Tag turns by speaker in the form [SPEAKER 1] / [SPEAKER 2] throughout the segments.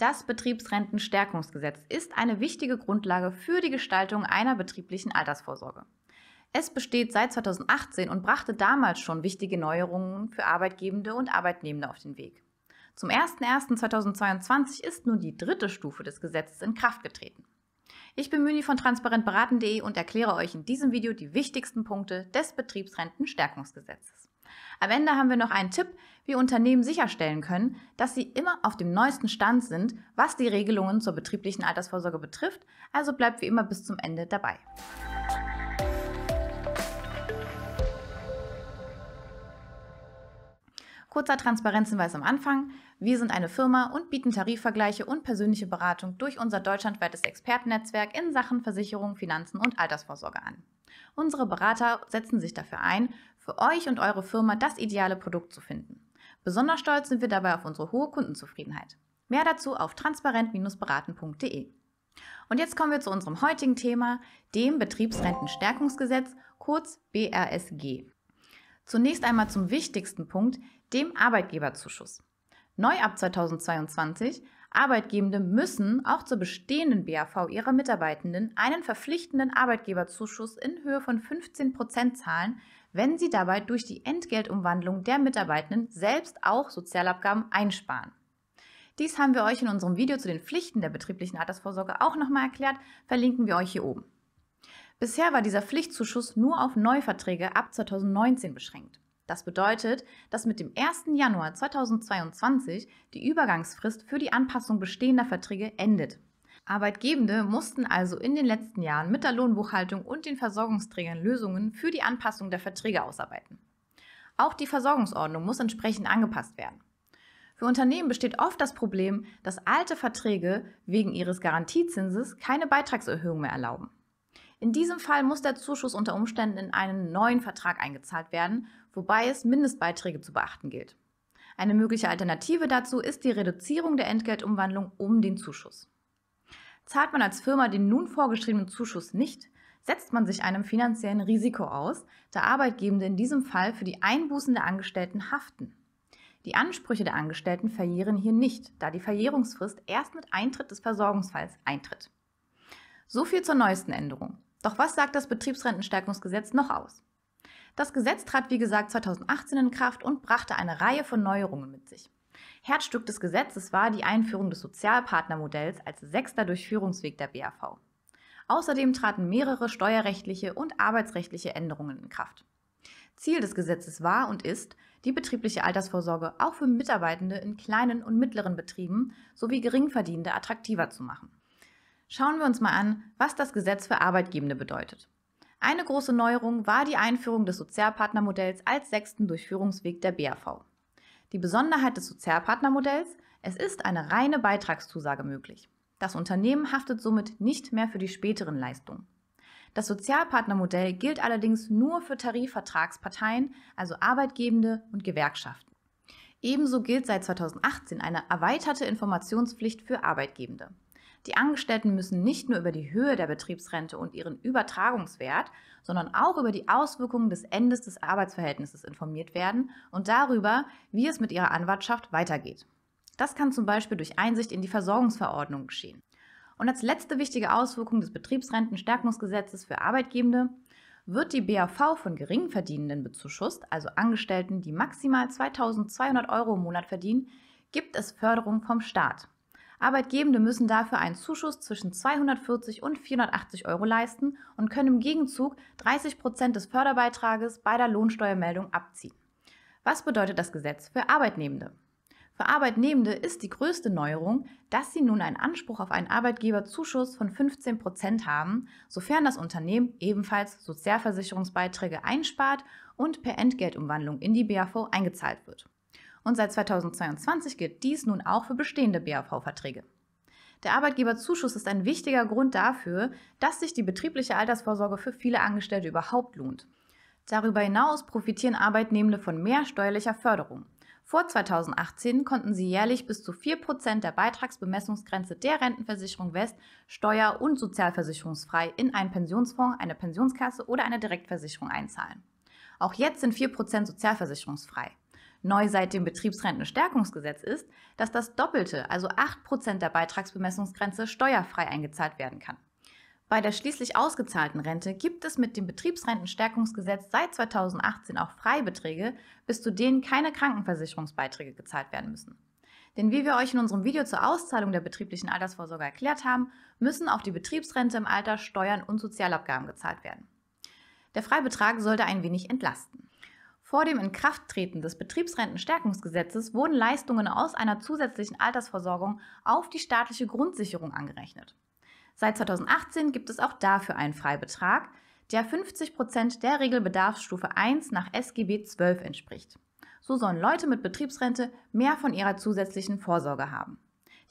[SPEAKER 1] Das Betriebsrentenstärkungsgesetz ist eine wichtige Grundlage für die Gestaltung einer betrieblichen Altersvorsorge. Es besteht seit 2018 und brachte damals schon wichtige Neuerungen für Arbeitgebende und Arbeitnehmende auf den Weg. Zum 01.01.2022 ist nun die dritte Stufe des Gesetzes in Kraft getreten. Ich bin Müni von transparentberaten.de und erkläre euch in diesem Video die wichtigsten Punkte des Betriebsrentenstärkungsgesetzes. Am Ende haben wir noch einen Tipp, wie Unternehmen sicherstellen können, dass sie immer auf dem neuesten Stand sind, was die Regelungen zur betrieblichen Altersvorsorge betrifft. Also bleibt wie immer bis zum Ende dabei. Kurzer Transparenzhinweis am Anfang. Wir sind eine Firma und bieten Tarifvergleiche und persönliche Beratung durch unser deutschlandweites Expertennetzwerk in Sachen Versicherung, Finanzen und Altersvorsorge an. Unsere Berater setzen sich dafür ein, für euch und eure Firma das ideale Produkt zu finden. Besonders stolz sind wir dabei auf unsere hohe Kundenzufriedenheit. Mehr dazu auf transparent-beraten.de. Und jetzt kommen wir zu unserem heutigen Thema, dem Betriebsrentenstärkungsgesetz, kurz BRSG. Zunächst einmal zum wichtigsten Punkt, dem Arbeitgeberzuschuss. Neu ab 2022, Arbeitgebende müssen auch zur bestehenden BAV ihrer Mitarbeitenden einen verpflichtenden Arbeitgeberzuschuss in Höhe von 15 zahlen, wenn sie dabei durch die Entgeltumwandlung der Mitarbeitenden selbst auch Sozialabgaben einsparen. Dies haben wir euch in unserem Video zu den Pflichten der betrieblichen Altersvorsorge auch nochmal erklärt, verlinken wir euch hier oben. Bisher war dieser Pflichtzuschuss nur auf Neuverträge ab 2019 beschränkt. Das bedeutet, dass mit dem 1. Januar 2022 die Übergangsfrist für die Anpassung bestehender Verträge endet. Arbeitgebende mussten also in den letzten Jahren mit der Lohnbuchhaltung und den Versorgungsträgern Lösungen für die Anpassung der Verträge ausarbeiten. Auch die Versorgungsordnung muss entsprechend angepasst werden. Für Unternehmen besteht oft das Problem, dass alte Verträge wegen ihres Garantiezinses keine Beitragserhöhung mehr erlauben. In diesem Fall muss der Zuschuss unter Umständen in einen neuen Vertrag eingezahlt werden, wobei es Mindestbeiträge zu beachten gilt. Eine mögliche Alternative dazu ist die Reduzierung der Entgeltumwandlung um den Zuschuss. Zahlt man als Firma den nun vorgeschriebenen Zuschuss nicht, setzt man sich einem finanziellen Risiko aus, da Arbeitgebende in diesem Fall für die Einbußen der Angestellten haften. Die Ansprüche der Angestellten verjähren hier nicht, da die Verjährungsfrist erst mit Eintritt des Versorgungsfalls eintritt. So viel zur neuesten Änderung. Doch was sagt das Betriebsrentenstärkungsgesetz noch aus? Das Gesetz trat wie gesagt 2018 in Kraft und brachte eine Reihe von Neuerungen mit sich. Herzstück des Gesetzes war die Einführung des Sozialpartnermodells als sechster Durchführungsweg der BAV. Außerdem traten mehrere steuerrechtliche und arbeitsrechtliche Änderungen in Kraft. Ziel des Gesetzes war und ist, die betriebliche Altersvorsorge auch für Mitarbeitende in kleinen und mittleren Betrieben sowie Geringverdienende attraktiver zu machen. Schauen wir uns mal an, was das Gesetz für Arbeitgebende bedeutet. Eine große Neuerung war die Einführung des Sozialpartnermodells als sechsten Durchführungsweg der BAV. Die Besonderheit des Sozialpartnermodells, es ist eine reine Beitragszusage möglich. Das Unternehmen haftet somit nicht mehr für die späteren Leistungen. Das Sozialpartnermodell gilt allerdings nur für Tarifvertragsparteien, also Arbeitgebende und Gewerkschaften. Ebenso gilt seit 2018 eine erweiterte Informationspflicht für Arbeitgebende. Die Angestellten müssen nicht nur über die Höhe der Betriebsrente und ihren Übertragungswert, sondern auch über die Auswirkungen des Endes des Arbeitsverhältnisses informiert werden und darüber, wie es mit ihrer Anwartschaft weitergeht. Das kann zum Beispiel durch Einsicht in die Versorgungsverordnung geschehen. Und als letzte wichtige Auswirkung des Betriebsrentenstärkungsgesetzes für Arbeitgebende wird die BAV von Geringverdienenden bezuschusst, also Angestellten, die maximal 2200 Euro im Monat verdienen, gibt es Förderung vom Staat. Arbeitgebende müssen dafür einen Zuschuss zwischen 240 und 480 Euro leisten und können im Gegenzug 30 Prozent des Förderbeitrages bei der Lohnsteuermeldung abziehen. Was bedeutet das Gesetz für Arbeitnehmende? Für Arbeitnehmende ist die größte Neuerung, dass sie nun einen Anspruch auf einen Arbeitgeberzuschuss von 15 Prozent haben, sofern das Unternehmen ebenfalls Sozialversicherungsbeiträge einspart und per Entgeltumwandlung in die BAV eingezahlt wird und seit 2022 gilt dies nun auch für bestehende BAV-Verträge. Der Arbeitgeberzuschuss ist ein wichtiger Grund dafür, dass sich die betriebliche Altersvorsorge für viele Angestellte überhaupt lohnt. Darüber hinaus profitieren Arbeitnehmende von mehr steuerlicher Förderung. Vor 2018 konnten sie jährlich bis zu 4% der Beitragsbemessungsgrenze der Rentenversicherung West steuer- und sozialversicherungsfrei in einen Pensionsfonds, eine Pensionskasse oder eine Direktversicherung einzahlen. Auch jetzt sind 4% sozialversicherungsfrei neu seit dem Betriebsrentenstärkungsgesetz ist, dass das Doppelte, also 8% der Beitragsbemessungsgrenze, steuerfrei eingezahlt werden kann. Bei der schließlich ausgezahlten Rente gibt es mit dem Betriebsrentenstärkungsgesetz seit 2018 auch Freibeträge, bis zu denen keine Krankenversicherungsbeiträge gezahlt werden müssen. Denn wie wir euch in unserem Video zur Auszahlung der betrieblichen Altersvorsorge erklärt haben, müssen auf die Betriebsrente im Alter Steuern und Sozialabgaben gezahlt werden. Der Freibetrag sollte ein wenig entlasten. Vor dem Inkrafttreten des Betriebsrentenstärkungsgesetzes wurden Leistungen aus einer zusätzlichen Altersversorgung auf die staatliche Grundsicherung angerechnet. Seit 2018 gibt es auch dafür einen Freibetrag, der 50 Prozent der Regelbedarfsstufe 1 nach SGB 12 entspricht. So sollen Leute mit Betriebsrente mehr von ihrer zusätzlichen Vorsorge haben.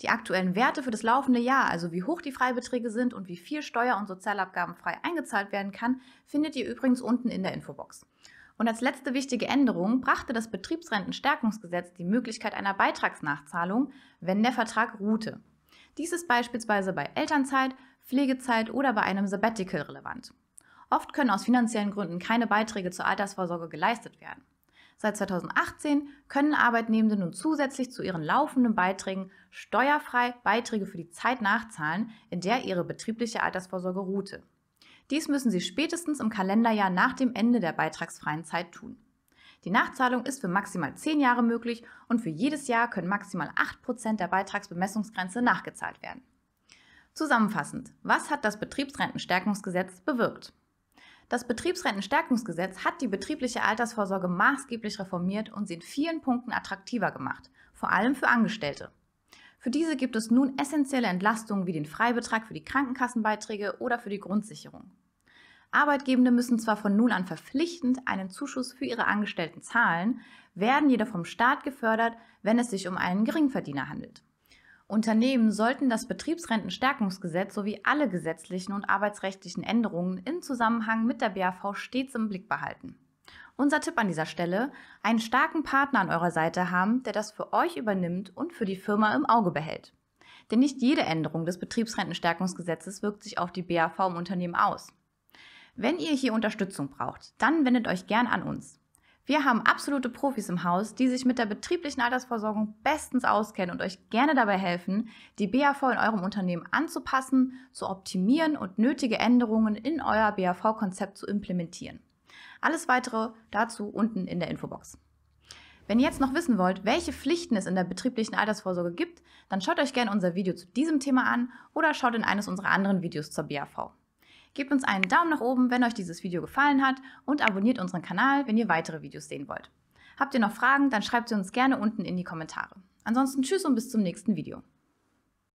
[SPEAKER 1] Die aktuellen Werte für das laufende Jahr, also wie hoch die Freibeträge sind und wie viel Steuer- und Sozialabgaben frei eingezahlt werden kann, findet ihr übrigens unten in der Infobox. Und als letzte wichtige Änderung brachte das Betriebsrentenstärkungsgesetz die Möglichkeit einer Beitragsnachzahlung, wenn der Vertrag ruhte. Dies ist beispielsweise bei Elternzeit, Pflegezeit oder bei einem Sabbatical relevant. Oft können aus finanziellen Gründen keine Beiträge zur Altersvorsorge geleistet werden. Seit 2018 können Arbeitnehmende nun zusätzlich zu ihren laufenden Beiträgen steuerfrei Beiträge für die Zeit nachzahlen, in der ihre betriebliche Altersvorsorge ruhte. Dies müssen Sie spätestens im Kalenderjahr nach dem Ende der beitragsfreien Zeit tun. Die Nachzahlung ist für maximal 10 Jahre möglich und für jedes Jahr können maximal 8% der Beitragsbemessungsgrenze nachgezahlt werden. Zusammenfassend, was hat das Betriebsrentenstärkungsgesetz bewirkt? Das Betriebsrentenstärkungsgesetz hat die betriebliche Altersvorsorge maßgeblich reformiert und sie in vielen Punkten attraktiver gemacht, vor allem für Angestellte. Für diese gibt es nun essentielle Entlastungen wie den Freibetrag für die Krankenkassenbeiträge oder für die Grundsicherung. Arbeitgebende müssen zwar von nun an verpflichtend einen Zuschuss für ihre Angestellten zahlen, werden jedoch vom Staat gefördert, wenn es sich um einen Geringverdiener handelt. Unternehmen sollten das Betriebsrentenstärkungsgesetz sowie alle gesetzlichen und arbeitsrechtlichen Änderungen im Zusammenhang mit der BAV stets im Blick behalten. Unser Tipp an dieser Stelle, einen starken Partner an eurer Seite haben, der das für euch übernimmt und für die Firma im Auge behält. Denn nicht jede Änderung des Betriebsrentenstärkungsgesetzes wirkt sich auf die BAV im Unternehmen aus. Wenn ihr hier Unterstützung braucht, dann wendet euch gern an uns. Wir haben absolute Profis im Haus, die sich mit der betrieblichen Altersversorgung bestens auskennen und euch gerne dabei helfen, die BAV in eurem Unternehmen anzupassen, zu optimieren und nötige Änderungen in euer BAV-Konzept zu implementieren. Alles weitere dazu unten in der Infobox. Wenn ihr jetzt noch wissen wollt, welche Pflichten es in der betrieblichen Altersvorsorge gibt, dann schaut euch gerne unser Video zu diesem Thema an oder schaut in eines unserer anderen Videos zur BAV. Gebt uns einen Daumen nach oben, wenn euch dieses Video gefallen hat und abonniert unseren Kanal, wenn ihr weitere Videos sehen wollt. Habt ihr noch Fragen, dann schreibt sie uns gerne unten in die Kommentare. Ansonsten tschüss und bis zum nächsten Video.